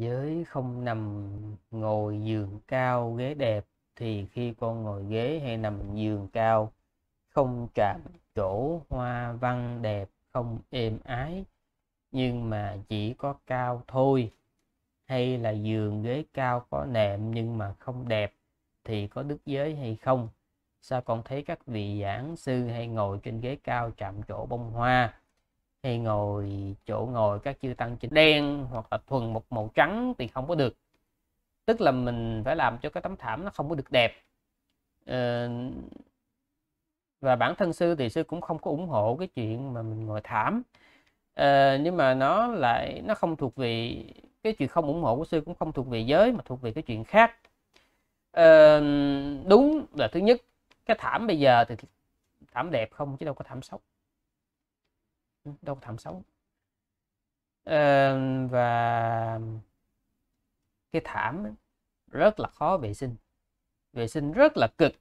giới không nằm ngồi giường cao ghế đẹp thì khi con ngồi ghế hay nằm giường cao không chạm chỗ hoa văn đẹp không êm ái nhưng mà chỉ có cao thôi hay là giường ghế cao có nệm nhưng mà không đẹp thì có đức giới hay không sao con thấy các vị giảng sư hay ngồi trên ghế cao chạm chỗ bông hoa hay ngồi chỗ ngồi các chư tăng trên đen hoặc là thuần một màu trắng thì không có được tức là mình phải làm cho cái tấm thảm nó không có được đẹp ờ, và bản thân sư thì sư cũng không có ủng hộ cái chuyện mà mình ngồi thảm ờ, nhưng mà nó lại nó không thuộc về cái chuyện không ủng hộ của sư cũng không thuộc về giới mà thuộc về cái chuyện khác ờ, đúng là thứ nhất cái thảm bây giờ thì thảm đẹp không chứ đâu có thảm xấu đâu thảm xấu à, và cái thảm rất là khó vệ sinh vệ sinh rất là cực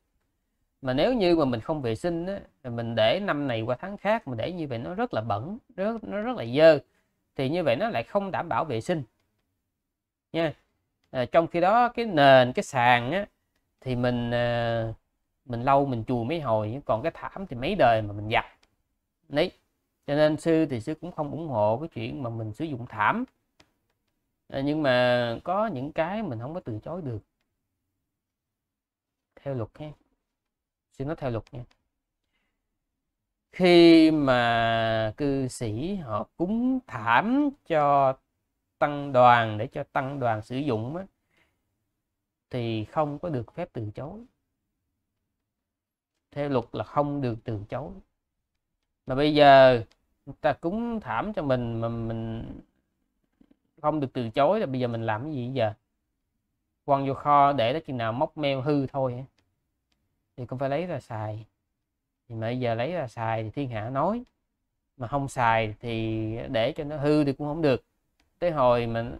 mà nếu như mà mình không vệ sinh thì mình để năm này qua tháng khác mình để như vậy nó rất là bẩn rất nó rất là dơ thì như vậy nó lại không đảm bảo vệ sinh nha à, trong khi đó cái nền cái sàn á, thì mình à, mình lâu mình chùi mấy hồi còn cái thảm thì mấy đời mà mình giặt đấy cho nên sư thì sư cũng không ủng hộ cái chuyện mà mình sử dụng thảm à, nhưng mà có những cái mình không có từ chối được theo luật nha sư nói theo luật nha khi mà cư sĩ họ cúng thảm cho tăng đoàn để cho tăng đoàn sử dụng á, thì không có được phép từ chối theo luật là không được từ chối mà bây giờ ta cúng thảm cho mình mà mình không được từ chối là bây giờ mình làm cái gì giờ quăng vô kho để đó chừng nào móc meo hư thôi thì cũng phải lấy ra xài thì mà bây giờ lấy ra xài thì thiên hạ nói mà không xài thì để cho nó hư thì cũng không được tới hồi mình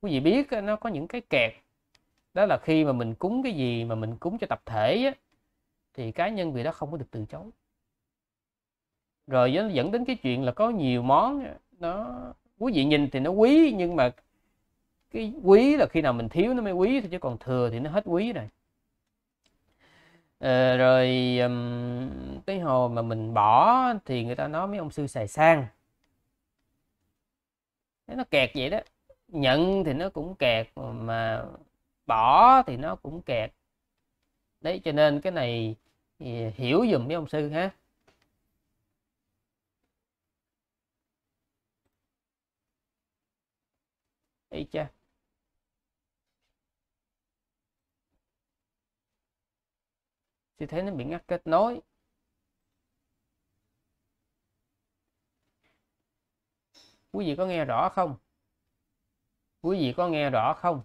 quý vị biết nó có những cái kẹt đó là khi mà mình cúng cái gì mà mình cúng cho tập thể á, thì cá nhân vì đó không có được từ chối rồi dẫn đến cái chuyện là có nhiều món nó quý vị nhìn thì nó quý nhưng mà cái quý là khi nào mình thiếu nó mới quý chứ còn thừa thì nó hết quý rồi à, rồi um, tới hồi mà mình bỏ thì người ta nói mấy ông sư xài sang nó kẹt vậy đó nhận thì nó cũng kẹt mà bỏ thì nó cũng kẹt đấy cho nên cái này hiểu dùm mấy ông sư ha y chang thì thế nó bị ngắt kết nối quý vị có nghe rõ không quý vị có nghe rõ không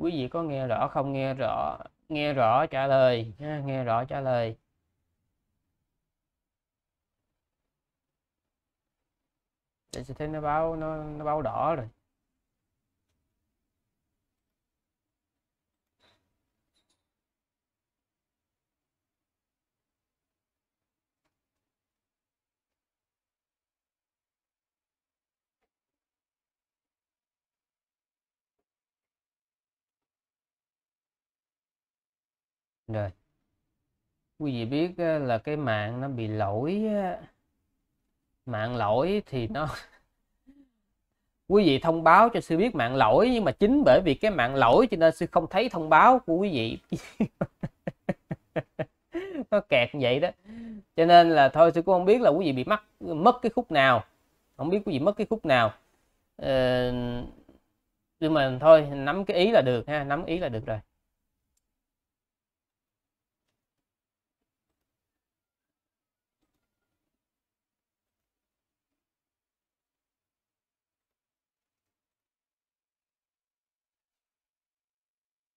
quý vị có nghe rõ không nghe rõ nghe rõ trả lời ha, nghe rõ trả lời Tại sẽ thấy nó báo nó, nó báo đỏ rồi rồi quý vị biết là cái mạng nó bị lỗi mạng lỗi thì nó quý vị thông báo cho sư biết mạng lỗi nhưng mà chính bởi vì cái mạng lỗi cho nên sư không thấy thông báo của quý vị nó kẹt vậy đó cho nên là thôi sư cũng không biết là quý vị bị mất mất cái khúc nào không biết quý vị mất cái khúc nào ờ, nhưng mà thôi nắm cái ý là được ha nắm ý là được rồi